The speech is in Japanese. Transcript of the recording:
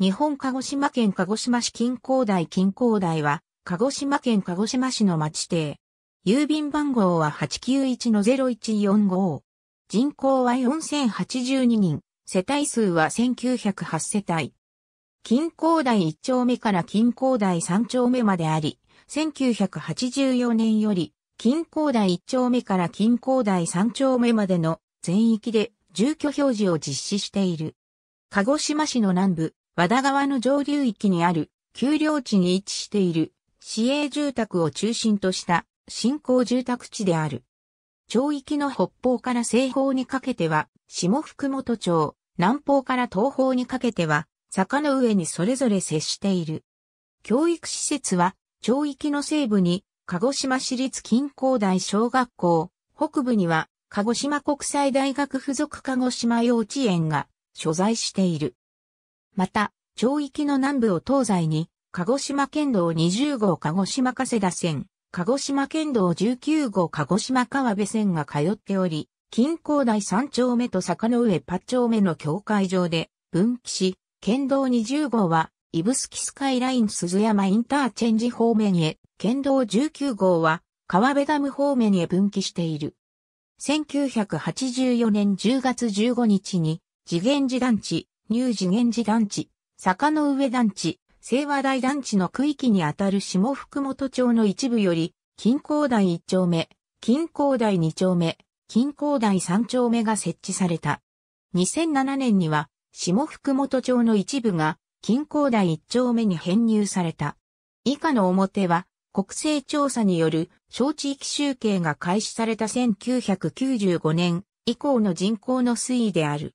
日本鹿児島県鹿児島市近郊台近郊台は、鹿児島県鹿児島市の町邸。郵便番号は891-0145。人口は4082人、世帯数は1908世帯。近郊台1丁目から近郊台3丁目まであり、1984年より、近郊台1丁目から近郊台3丁目までの全域で住居表示を実施している。鹿児島市の南部、和田川の上流域にある、丘陵地に位置している、市営住宅を中心とした新興住宅地である。町域の北方から西方にかけては、下福本町、南方から東方にかけては、坂の上にそれぞれ接している。教育施設は、町域の西部に、鹿児島市立近郊大小学校、北部には、鹿児島国際大学附属鹿児島幼稚園が所在している。また、町域の南部を東西に、鹿児島県道20号鹿児島加瀬田線、鹿児島県道19号鹿児島川辺線が通っており、近郊第3丁目と坂の上8丁目の境界上で分岐し、県道20号は、イブスカイライン鈴山インターチェンジ方面へ、県道19号は、川辺ダム方面へ分岐している。1984年10月15日に、次元寺団地、乳次元寺団地、坂の上団地、清和台団地の区域にあたる下福本町の一部より、近郊台1丁目、近郊台2丁目、近郊台3丁目が設置された。2007年には、下福本町の一部が、近郊台1丁目に編入された。以下の表は、国勢調査による小地域集計が開始された1995年以降の人口の推移である。